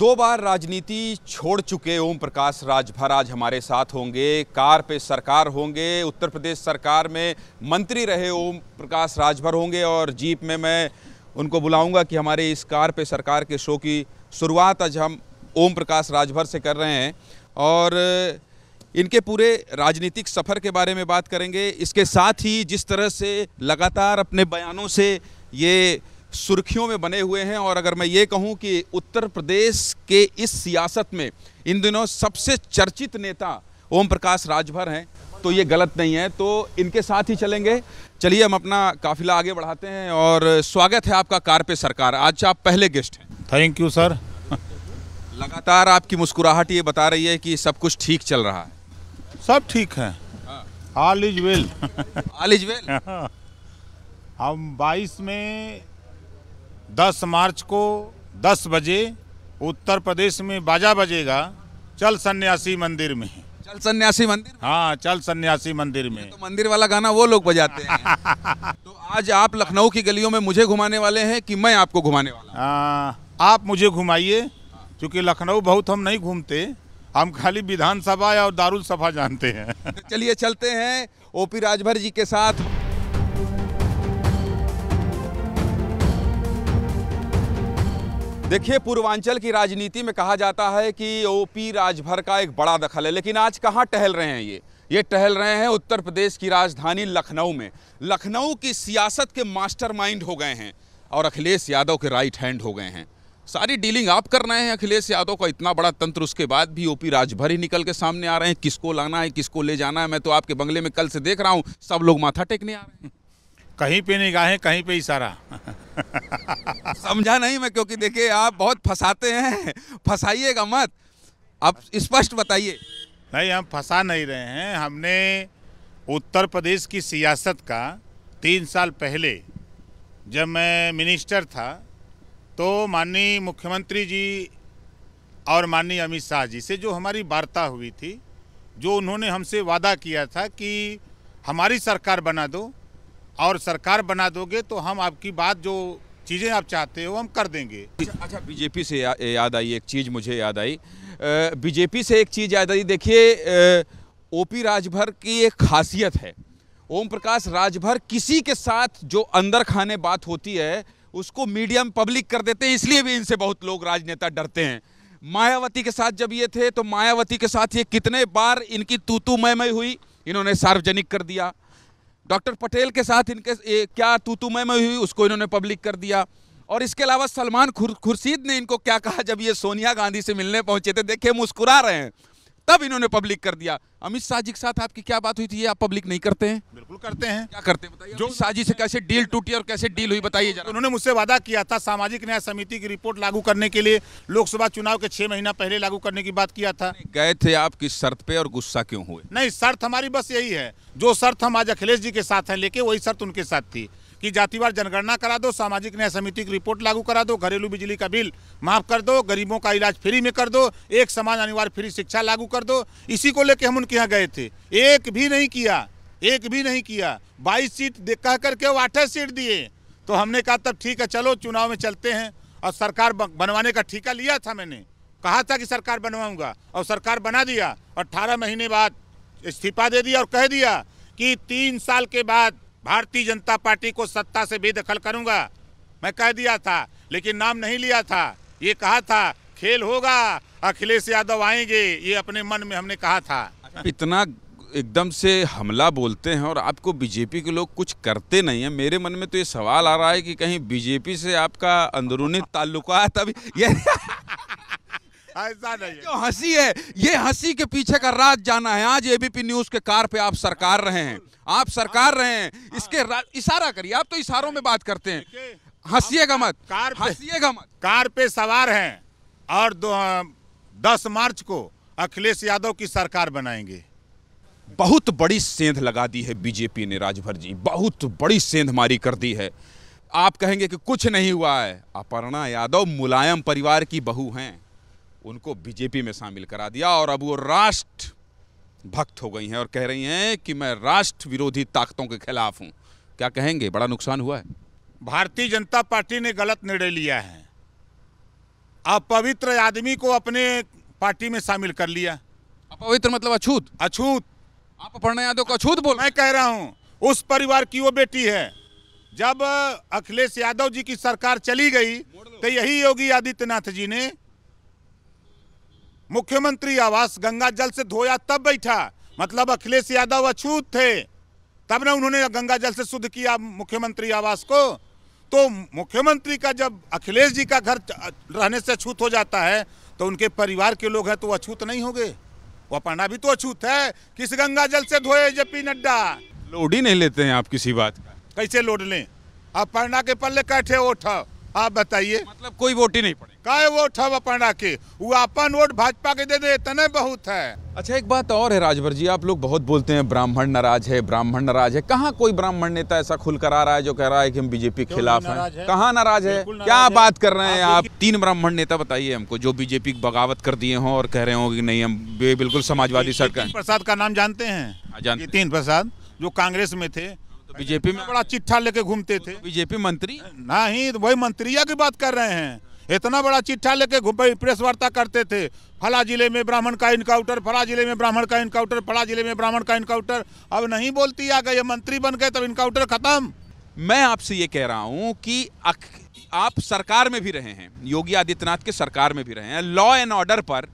दो बार राजनीति छोड़ चुके ओम प्रकाश राजभर आज हमारे साथ होंगे कार पे सरकार होंगे उत्तर प्रदेश सरकार में मंत्री रहे ओम प्रकाश राजभर होंगे और जीप में मैं उनको बुलाऊंगा कि हमारे इस कार पे सरकार के शो की शुरुआत आज हम ओम प्रकाश राजभर से कर रहे हैं और इनके पूरे राजनीतिक सफ़र के बारे में बात करेंगे इसके साथ ही जिस तरह से लगातार अपने बयानों से ये सुर्खियों में बने हुए हैं और अगर मैं ये कहूं कि उत्तर प्रदेश के इस सियासत में इन दिनों सबसे चर्चित नेता ओम प्रकाश राजभर हैं तो ये गलत नहीं है तो इनके साथ ही चलेंगे चलिए हम अपना काफिला आगे बढ़ाते हैं और स्वागत है आपका कार पे सरकार आज आप पहले गेस्ट हैं थैंक यू सर लगातार आपकी मुस्कुराहट ये बता रही है कि सब कुछ ठीक चल रहा है सब ठीक है all is well all is well हम 22 में दस मार्च को दस बजे उत्तर प्रदेश में बाजा बजेगा चल सन्यासी मंदिर में चल सन्यासी मंदिर हाँ चल सन्यासी मंदिर में तो मंदिर वाला गाना वो लोग बजाते हैं तो आज आप लखनऊ की गलियों में मुझे घुमाने वाले हैं कि मैं आपको घुमाने वाला आ, हाँ, आप मुझे घुमाइए क्योंकि लखनऊ बहुत हम नहीं घूमते हम खाली विधानसभा और दारुल सभा जानते हैं चलिए चलते हैं ओपी राजभर जी के साथ देखिए पूर्वांचल की राजनीति में कहा जाता है कि ओपी राजभर का एक बड़ा दखल है लेकिन आज कहाँ टहल रहे हैं ये ये टहल रहे हैं उत्तर प्रदेश की राजधानी लखनऊ में लखनऊ की सियासत के मास्टरमाइंड हो गए हैं और अखिलेश यादव के राइट हैंड हो गए हैं सारी डीलिंग आप कर रहे हैं अखिलेश यादव का इतना बड़ा तंत्र उसके बाद भी ओपी राजभर ही निकल के सामने आ रहे हैं किसको लाना है किसको ले जाना है मैं तो आपके बंगले में कल से देख रहा हूँ सब लोग माथा टेकने आ रहे हैं कहीं पे गाहे कहीं पे इशारा समझा नहीं मैं क्योंकि देखिए आप बहुत फंसाते हैं फंसाइएगा मत आप स्पष्ट बताइए नहीं हम फंसा नहीं रहे हैं हमने उत्तर प्रदेश की सियासत का तीन साल पहले जब मैं मिनिस्टर था तो माननीय मुख्यमंत्री जी और माननीय अमित शाह जी से जो हमारी वार्ता हुई थी जो उन्होंने हमसे वादा किया था कि हमारी सरकार बना दो और सरकार बना दोगे तो हम आपकी बात जो चीज़ें आप चाहते हो हम कर देंगे अच्छा, अच्छा बीजेपी से या, याद आई एक चीज़ मुझे याद आई बीजेपी से एक चीज़ याद आई देखिए ओपी राजभर की एक खासियत है ओम प्रकाश राजभर किसी के साथ जो अंदर खाने बात होती है उसको मीडियम पब्लिक कर देते हैं इसलिए भी इनसे बहुत लोग राजनेता डरते हैं मायावती के साथ जब ये थे तो मायावती के साथ ये कितने बार इनकी तूतू मयमय हुई इन्होंने सार्वजनिक कर दिया डॉक्टर पटेल के साथ इनके क्या तूतुमय में हुई उसको इन्होंने पब्लिक कर दिया और इसके अलावा सलमान खुर्शीद ने इनको क्या कहा जब ये सोनिया गांधी से मिलने पहुंचे थे देखिए मुस्कुरा रहे हैं तब इन्होंने पब्लिक कर दिया अमित शाह जी के साथ आपकी क्या बात हुई थी ये आप पब्लिक नहीं करते हैं बिल्कुल करते हैं क्या करते हैं बताइए जो शाह जी से कैसे डील टूटी और कैसे डील हुई बताइए जरा उन्होंने मुझसे वादा किया था सामाजिक न्याय समिति की रिपोर्ट लागू करने के लिए लोकसभा चुनाव के छह महीना पहले लागू करने की बात किया था गए थे आप किस शर्त पे और गुस्सा क्यों हुए नहीं शर्त हमारी बस यही है जो शर्त हम आज अखिलेश जी के साथ है लेके वही शर्त उनके साथ थी कि जातिवार जनगणना करा दो सामाजिक न्याय समिति की रिपोर्ट लागू करा दो घरेलू बिजली का बिल माफ कर दो गरीबों का इलाज फ्री में कर दो एक समान अनिवार्य फ्री शिक्षा लागू कर दो इसी को लेकर हम उनके यहाँ गए थे एक भी नहीं किया एक भी नहीं किया बाईस सीट कह करके वो अठाईस सीट दिए तो हमने कहा तब ठीक है चलो चुनाव में चलते हैं और सरकार बनवाने का ठीका लिया था मैंने कहा था कि सरकार बनवाऊंगा और सरकार बना दिया और अठारह महीने बाद इस्तीफा दे दिया और कह दिया कि तीन साल के बाद भारतीय जनता पार्टी को सत्ता से बेदखल करूंगा मैं कह दिया था लेकिन नाम नहीं लिया था ये कहा था खेल होगा अखिलेश यादव आएंगे ये अपने मन में हमने कहा था इतना एकदम से हमला बोलते हैं और आपको बीजेपी के लोग कुछ करते नहीं है मेरे मन में तो ये सवाल आ रहा है कि कहीं बीजेपी से आपका अंदरूनी ताल्लुकात अभी ये ऐसा नहीं जो हंसी है ये हंसी के पीछे का राज जाना है आज एबीपी न्यूज के कार पे आप सरकार रहे हैं आप सरकार रहे हैं इसके हाँ। इशारा करिए आप तो इशारों में बात करते हैं हंसिएगा मत कार हंसिएगा मत कार पे सवार हैं और दो दस मार्च को अखिलेश यादव की सरकार बनाएंगे बहुत बड़ी सेंध लगा दी है बीजेपी ने राजभर जी बहुत बड़ी सेंध मारी कर दी है आप कहेंगे कि कुछ नहीं हुआ है अपर्णा यादव मुलायम परिवार की बहू हैं उनको बीजेपी में शामिल करा दिया और अब वो राष्ट्र भक्त हो गई हैं और कह रही हैं कि मैं राष्ट्र विरोधी ताकतों के खिलाफ हूं क्या कहेंगे बड़ा नुकसान हुआ है भारतीय जनता पार्टी ने गलत निर्णय लिया है अपवित्र आदमी को अपने पार्टी में शामिल कर लिया अपवित्र मतलब अछूत अछूत आप पढ़ने यादव को अछूत बोल मैं कह रहा हूं उस परिवार की वो बेटी है जब अखिलेश यादव जी की सरकार चली गई तो यही योगी आदित्यनाथ जी ने मुख्यमंत्री आवास गंगा जल से धोया तब बैठा मतलब अखिलेश यादव अछूत थे तब ना उन्होंने गंगा जल से शुद्ध किया मुख्यमंत्री आवास को तो मुख्यमंत्री का जब अखिलेश जी का घर रहने से अछूत हो जाता है तो उनके परिवार के लोग हैं तो अछूत नहीं होंगे वो अपना भी तो अछूत है किस गंगा जल से धोए जे पी नड्डा लोड ही नहीं लेते हैं आप किसी बात कैसे लोड लें अपर्णा के पल्ले कैठे ओठ आप बताइए मतलब कोई वोट ही नहीं पड़े काय वोट है अपना के वो अपन वोट भाजपा के दे दे इतने बहुत है अच्छा एक बात और है राजभर जी आप लोग बहुत बोलते हैं ब्राह्मण नाराज है ब्राह्मण नाराज है कहाँ कोई ब्राह्मण नेता ऐसा खुलकर आ रहा है जो कह रहा है कि हम बीजेपी के खिलाफ हैं कहाँ नाराज है क्या बात कर रहे हैं आप तीन ब्राह्मण नेता बताइए हमको जो बीजेपी बगावत कर दिए हों और कह रहे हो की नहीं हम बिल्कुल समाजवादी सरकार प्रसाद का नाम जानते हैं हाँ, जानते तीन प्रसाद जो कांग्रेस में थे तो बीजेपी में बड़ा चिट्ठा लेके घूमते तो थे बीजेपी मंत्री नहीं तो वही मंत्रिया की बात कर रहे हैं इतना बड़ा चिट्ठा लेके घूम प्रेस वार्ता करते थे फला जिले में ब्राह्मण का इनकाउंटर फला जिले में ब्राह्मण का इनकाउंटर फला जिले में ब्राह्मण का इनकाउंटर अब नहीं बोलती आ गए मंत्री बन गए तब इनकाउंटर खत्म मैं आपसे ये कह रहा हूँ कि आप सरकार में भी रहे हैं योगी आदित्यनाथ के सरकार में भी रहे हैं लॉ एंड ऑर्डर पर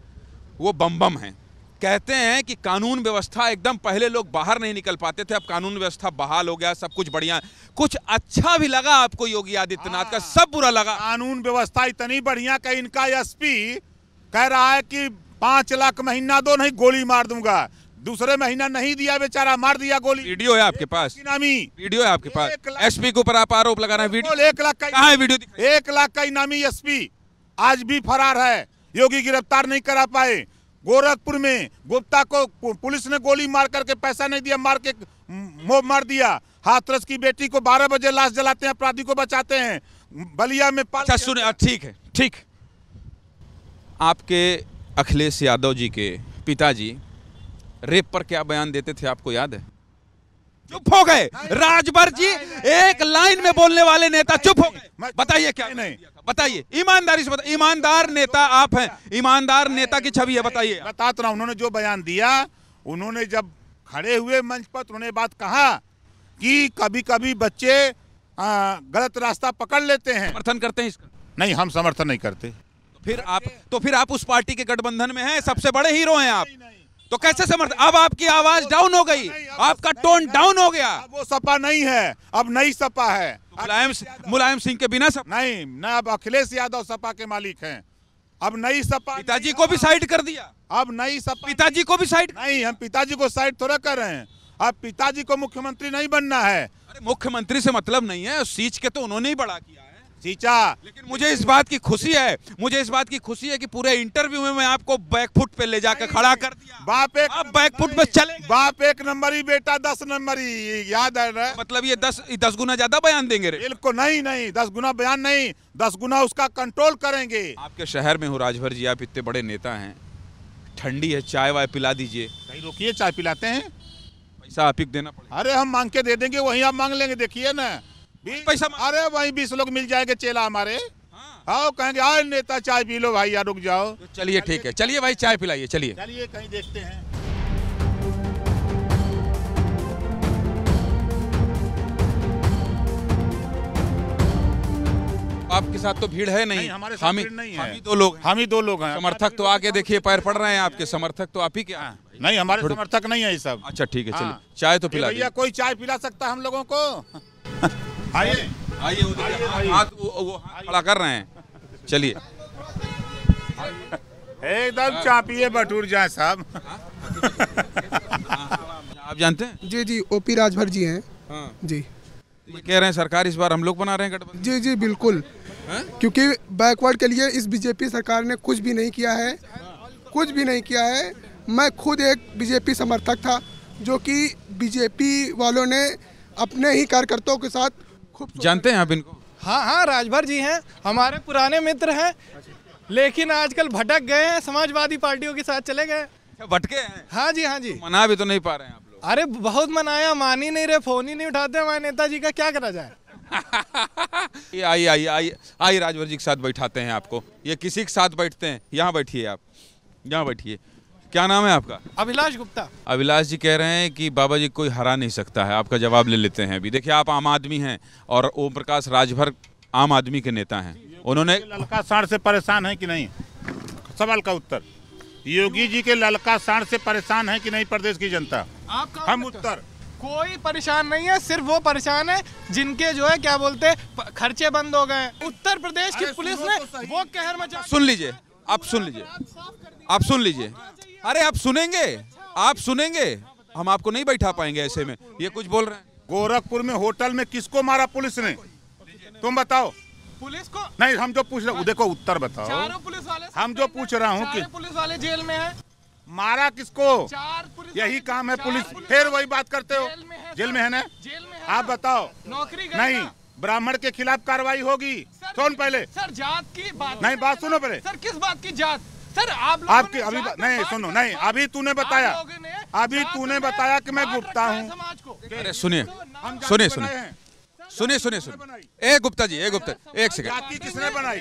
वो बम बम हैं कहते हैं कि कानून व्यवस्था एकदम पहले लोग बाहर नहीं निकल पाते थे अब कानून व्यवस्था बहाल हो गया सब कुछ बढ़िया कुछ अच्छा भी लगा आपको योगी आदित्यनाथ का हाँ। सब बुरा लगा कानून व्यवस्था इतनी बढ़िया कि इनका एसपी कह रहा है कि पांच लाख महीना दो नहीं गोली मार दूंगा दूसरे महीना नहीं दिया बेचारा मार दिया गोली वीडियो है आपके पास इनामी वीडियो है आपके पास एसपी के ऊपर आप आरोप लगा रहे हैं एक लाख का वीडियो एक लाख का इनामी एसपी आज भी फरार है योगी गिरफ्तार नहीं करा पाए गोरखपुर में गुप्ता को पुलिस ने गोली मार करके पैसा नहीं दिया मार के मोब मार दिया हाथरस की बेटी को 12 बजे लाश जलाते हैं अपराधी को बचाते हैं बलिया में अच्छा सुने ठीक है ठीक आपके अखिलेश यादव जी के पिताजी रेप पर क्या बयान देते थे आपको याद है चुप हो गए राजभर जी एक लाइन में बोलने वाले नेता चुप हो गए बताइए क्या नहीं बताइए ईमानदारी से बताइए ईमानदार नेता आप हैं ईमानदार नेता की छवि है बताइए बता तो रहा उन्होंने जो बयान दिया उन्होंने जब खड़े हुए मंच पर तो उन्होंने बात कहा कि कभी कभी बच्चे आ, गलत रास्ता पकड़ लेते हैं समर्थन करते हैं इसका नहीं हम समर्थन नहीं करते तो फिर आप तो फिर आप उस पार्टी के गठबंधन में हैं सबसे बड़े हीरो हैं आप तो कैसे समर्थ अब आपकी आवाज डाउन हो गई आपका टोन डाउन हो गया वो सपा नहीं है अब नई सपा है तो मुलायम मुलायम सिंह के बिना सपा नहीं ना अब अखिलेश यादव सपा के मालिक हैं अब नई सपा पिताजी को भी साइड कर दिया अब नई सपा पिताजी को भी साइड नहीं हम पिताजी को साइड थोड़ा कर रहे हैं अब पिताजी को मुख्यमंत्री नहीं बनना है मुख्यमंत्री से मतलब नहीं है सींच के तो उन्होंने ही बड़ा किया चीचा लेकिन मुझे इस बात की खुशी है मुझे इस बात की खुशी है कि पूरे इंटरव्यू में मैं आपको बैकफुट पे ले जाकर खड़ा कर दिया बाप एक आप बैकफुट पे चले बाप एक नंबर ही बेटा दस नंबर ही याद है रहा मतलब ये दस दस गुना ज्यादा बयान देंगे बिल्कुल नहीं नहीं दस गुना बयान नहीं दस गुना उसका कंट्रोल करेंगे आपके शहर में हूँ राजभर जी आप इतने बड़े नेता है ठंडी है चाय वाय पिला दीजिए कहीं रोकिए चाय पिलाते हैं पैसा आप ही देना अरे हम मांग के दे देंगे वही आप मांग लेंगे देखिए ना पैसा अरे वही बीस लोग मिल जाएंगे चेला हमारे आओ हाँ। हाँ, कहेंगे आए नेता चाय पी लो भाई यार रुक जाओ तो चलिए ठीक है चलिए भाई चाय पिलाइए चलिए चलिए कहीं देखते हैं आपके साथ तो भीड़ है नहीं, नहीं हमारे हम ही नहीं है हम दो लोग हम ही दो लोग हैं समर्थक तो आगे देखिए पैर पड़ रहे हैं आपके समर्थक तो आप ही क्या हाँ। नहीं हमारे समर्थक नहीं है ये सब अच्छा ठीक है चलिए चाय तो पिला कोई चाय पिला सकता हम लोगों को आइए आइए हाँ, हाथ वो हाथ खड़ा कर रहे हैं चलिए एकदम चापिए बटूर जाए साहब आप जानते हैं जी जी ओपी राजभर जी हैं हाँ। जी कह रहे हैं सरकार इस बार हम लोग बना रहे हैं गठबंधन जी जी बिल्कुल हाँ? क्योंकि बैकवर्ड के लिए इस बीजेपी सरकार ने कुछ भी नहीं किया है कुछ भी नहीं किया है मैं खुद एक बीजेपी समर्थक था जो कि बीजेपी वालों ने अपने ही कार्यकर्ताओं के साथ जानते हैं आप इनको हाँ हाँ राजभर जी हैं हमारे पुराने मित्र हैं लेकिन आजकल भटक गए हैं समाजवादी पार्टियों के साथ चले गए अच्छा, भटके हैं हाँ जी हाँ जी तो मना भी तो नहीं पा रहे हैं आप लोग अरे बहुत मनाया मान ही नहीं रहे फोन ही नहीं उठाते हमारे नेता जी का क्या करा जाए ये आई आई आई आई राजभर जी के साथ बैठाते हैं आपको ये किसी के साथ बैठते हैं यहाँ बैठिए आप यहाँ बैठिए क्या नाम है आपका अभिलाष गुप्ता अभिलाष जी कह रहे हैं कि बाबा जी कोई हरा नहीं सकता है आपका जवाब ले लेते हैं अभी देखिए आप आम आदमी हैं और ओम प्रकाश राजभर आम आदमी के नेता हैं उन्होंने ललका साढ़ से परेशान है कि नहीं सवाल का उत्तर योगी जी के ललका साढ़ से परेशान है कि नहीं प्रदेश की जनता हम उत्तर कोई परेशान नहीं है सिर्फ वो परेशान है जिनके जो है क्या बोलते खर्चे बंद हो गए उत्तर प्रदेश की पुलिस ने तो वो कहर मचा सुन लीजिए आप सुन लीजिए आप सुन लीजिए अरे आप सुनेंगे आप सुनेंगे हम आपको नहीं बैठा पाएंगे ऐसे में ये कुछ बोल रहे हैं गोरखपुर में होटल में किसको मारा पुलिस ने तुम बताओ पुलिस को नहीं हम जो पूछ रहे देखो उत्तर बताओ पुलिस वाले हम जो पूछ रहा हूँ कि पुलिस वाले जेल में है मारा किसको यही काम है पुलिस फिर वही बात करते हो जेल में है ना जेल में आप बताओ नौकरी नहीं ब्राह्मण के खिलाफ कार्रवाई होगी कौन पहले सर जात की बात नहीं बात सुनो पहले सर किस बात की जात सर आप आपकी अभी बा... नहीं सुनो नहीं तो अभी तूने बताया अभी तूने बताया कि मैं गुप्ता हूँ अरे सुनिए सुनिए सुनिए सुनिए सुनिए सुनिए ए गुप्ता जी ए गुप्ता एक सेकंड जाति किसने बनाई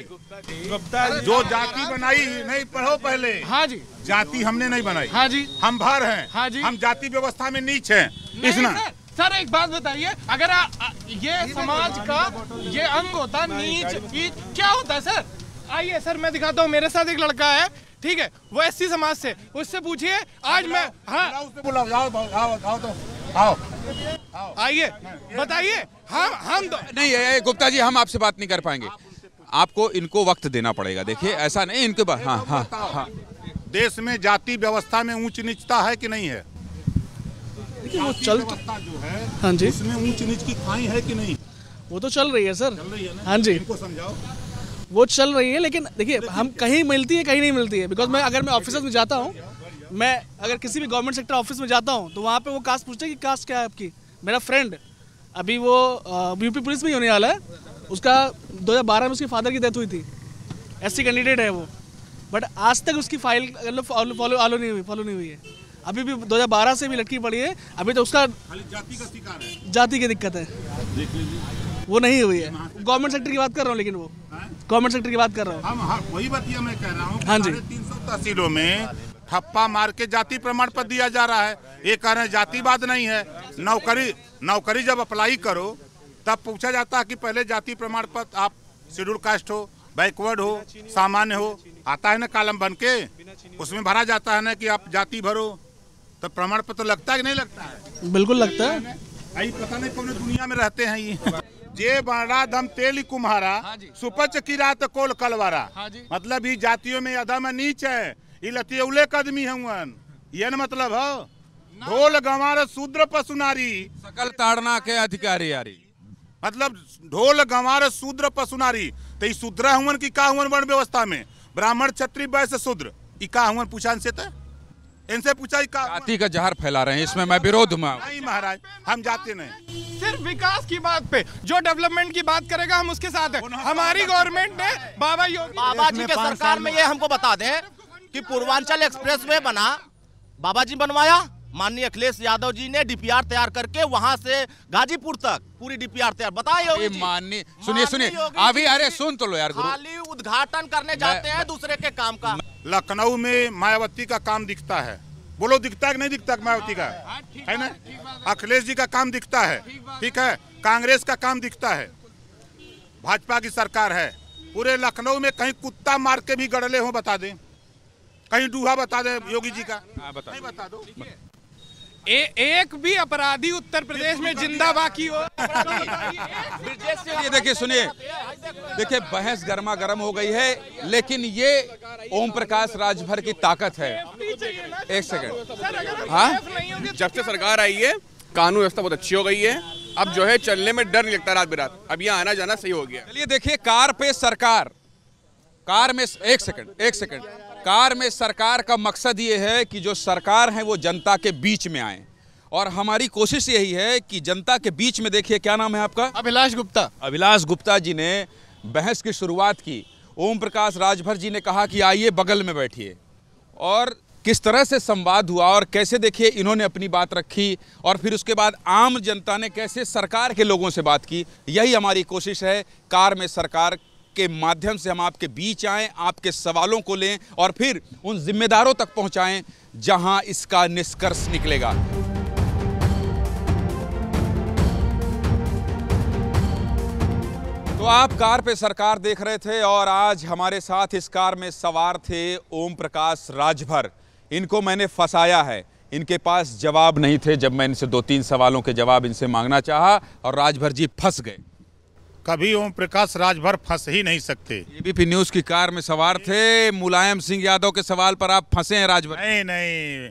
गुप्ता जो जाति बनाई नहीं पढ़ो पहले हाँ जी जाति हमने नहीं बनाई हाँ जी हम भार हैं हाँ जी हम जाति व्यवस्था में नीच हैं इसना सर एक बात बताइए अगर आ, ये समाज का ये अंग होता नीच क्या होता है सर आइए सर मैं दिखाता हूँ मेरे साथ एक लड़का है ठीक है वो एस समाज से उससे पूछिए आज मैं हाँ तो, आइए बताइए हम हम नहीं गुप्ता जी हम आपसे बात नहीं कर पाएंगे आपको इनको वक्त देना पड़ेगा देखिए ऐसा नहीं इनके पास हाँ हाँ हाँ देश में जाति व्यवस्था में ऊंच नीचता है कि नहीं है वो चल तो- जो है हाँ जी इसमें ऊंच नीच की खाई है कि नहीं वो तो चल रही है सर चल रही है हाँ जी इनको समझाओ वो चल रही है लेकिन देखिए हम कहीं मिलती है कहीं नहीं मिलती है बिकॉज मैं अगर मैं ऑफिस में जाता हूँ मैं अगर किसी भी गवर्नमेंट सेक्टर ऑफिस में जाता हूँ तो वहाँ पे वो कास्ट पूछते हैं कि कास्ट क्या है आपकी मेरा फ्रेंड अभी वो यूपी पुलिस में ही होने वाला है उसका 2012 में उसके फादर की डेथ हुई थी एस कैंडिडेट है वो बट आज तक उसकी फाइल फॉलो फॉलो नहीं हुई फॉलो नहीं हुई है अभी भी 2012 से भी लटकी पड़ी है अभी तो उसका जाति का शिकार है जाति की दिक्कत है वो नहीं हुई है गवर्नमेंट सेक्टर की बात कर रहा हूँ लेकिन वो हाँ? गवर्नमेंट सेक्टर की बात कर रहा हूँ हाँ, वही बात मैं कह रहा हूँ हाँ जी तीन सौ तहसीलों में ठप्पा मार के जाति प्रमाण पत्र दिया जा रहा है ये कह रहे हैं जातिवाद नहीं है नौकरी नौकरी जब अप्लाई करो तब पूछा जाता है कि पहले जाति प्रमाण पत्र आप शेड्यूल कास्ट हो बैकवर्ड हो सामान्य हो आता है ना कालम बन के उसमें भरा जाता है ना कि आप जाति भरो तो प्रमाण पत्र लगता है कि नहीं लगता है बिल्कुल लगता है पता नहीं कौन दुनिया में रहते हैं ये जे बड़ा दम तेली कुम्हारा हाँ सुपच किरात कोल कलवारा हाँ मतलब ये जातियों में अदम नीच है ये लतियौले कदमी है ये न मतलब हो ढोल गंवार शूद्र पशुनारी सकल ताड़ना के अधिकारी यारी मतलब ढोल गंवार शूद्र पशुनारी तो शूद्र हुआ की का हुआ वर्ण व्यवस्था में ब्राह्मण क्षत्रिय वैश्य शूद्र का हुआ पूछान से तो इनसे पूछा जाति का जहर फैला रहे हैं इसमें मैं विरोध में नहीं महाराज हम जाते नहीं सिर्फ विकास की बात पे जो डेवलपमेंट की बात करेगा हम उसके साथ हैं हमारी गवर्नमेंट ने बाबा योगी बाबा जी के सरकार में ये हमको बता दे कि पूर्वांचल एक्सप्रेस वे बना बाबा जी बनवाया माननीय अखिलेश यादव जी ने डीपीआर तैयार करके वहां से गाजीपुर तक पूरी डीपीआर तैयार बताइए माननीय सुनिए सुनिए अभी अरे सुन तो लो यार खाली उद्घाटन करने जाते हैं दूसरे के काम का लखनऊ में मायावती का काम दिखता है बोलो दिखता है नहीं दिखता मायावती का हाँ, हाँ, है न अखिलेश जी का काम दिखता है ठीक है कांग्रेस का काम दिखता है भाजपा की सरकार है पूरे लखनऊ में कहीं कुत्ता मार के भी गड़ले हो बता दें कहीं डूहा बता दें योगी जी का आ, हाँ, बता नहीं बता दो ए, एक भी अपराधी उत्तर प्रदेश में जिंदा बाकी हो देखिए सुनिए देखिए बहस गर्मा गर्म हो गई है लेकिन ये ओम प्रकाश राजभर की ताकत है एक सेकंड हाँ जब से सरकार आई है कानून व्यवस्था बहुत अच्छी हो गई है अब जो है चलने में डर नहीं लगता रात बिरात अब यहाँ आना जाना सही हो गया चलिए देखिए कार पे सरकार कार में एक सेकंड एक सेकंड कार में सरकार का मकसद ये है कि जो सरकार है वो जनता के बीच में आए और हमारी कोशिश यही है कि जनता के बीच में देखिए क्या नाम है आपका अभिलाष गुप्ता अभिलाष गुप्ता जी ने बहस की शुरुआत की ओम प्रकाश राजभर जी ने कहा कि आइए बगल में बैठिए और किस तरह से संवाद हुआ और कैसे देखिए इन्होंने अपनी बात रखी और फिर उसके बाद आम जनता ने कैसे सरकार के लोगों से बात की यही हमारी कोशिश है कार में सरकार के माध्यम से हम आपके बीच आएँ आपके सवालों को लें और फिर उन जिम्मेदारों तक पहुँचाएँ जहाँ इसका निष्कर्ष निकलेगा तो आप कार पे सरकार देख रहे थे और आज हमारे साथ इस कार में सवार थे ओम प्रकाश राजभर इनको मैंने फंसाया है इनके पास जवाब नहीं थे जब मैं इनसे दो तीन सवालों के जवाब इनसे मांगना चाहा और राजभर जी फंस गए कभी ओम प्रकाश राजभर फंस ही नहीं सकते एबीपी न्यूज की कार में सवार थे मुलायम सिंह यादव के सवाल पर आप फंसे हैं राजभर नहीं नहीं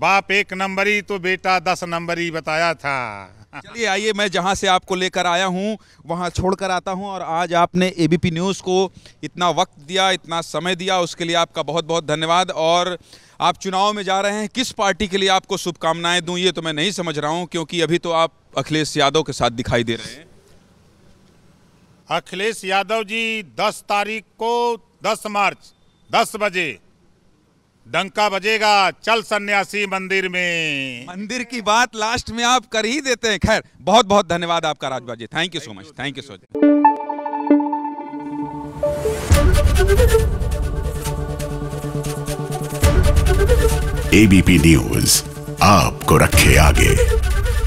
बाप एक नंबर ही तो बेटा दस ही बताया था चलिए आइए मैं जहां से आपको लेकर आया हूं वहां छोड़कर आता हूं और आज आपने एबीपी न्यूज़ को इतना वक्त दिया इतना समय दिया उसके लिए आपका बहुत बहुत धन्यवाद और आप चुनाव में जा रहे हैं किस पार्टी के लिए आपको शुभकामनाएं दूं ये तो मैं नहीं समझ रहा हूं क्योंकि अभी तो आप अखिलेश यादव के साथ दिखाई दे रहे हैं अखिलेश यादव जी 10 तारीख को 10 मार्च 10 बजे डंका बजेगा चल सन्यासी मंदिर में मंदिर की बात लास्ट में आप कर ही देते हैं खैर बहुत बहुत धन्यवाद आपका Rajbab ji thank you so much thank you so much ABP news आपको रखे आगे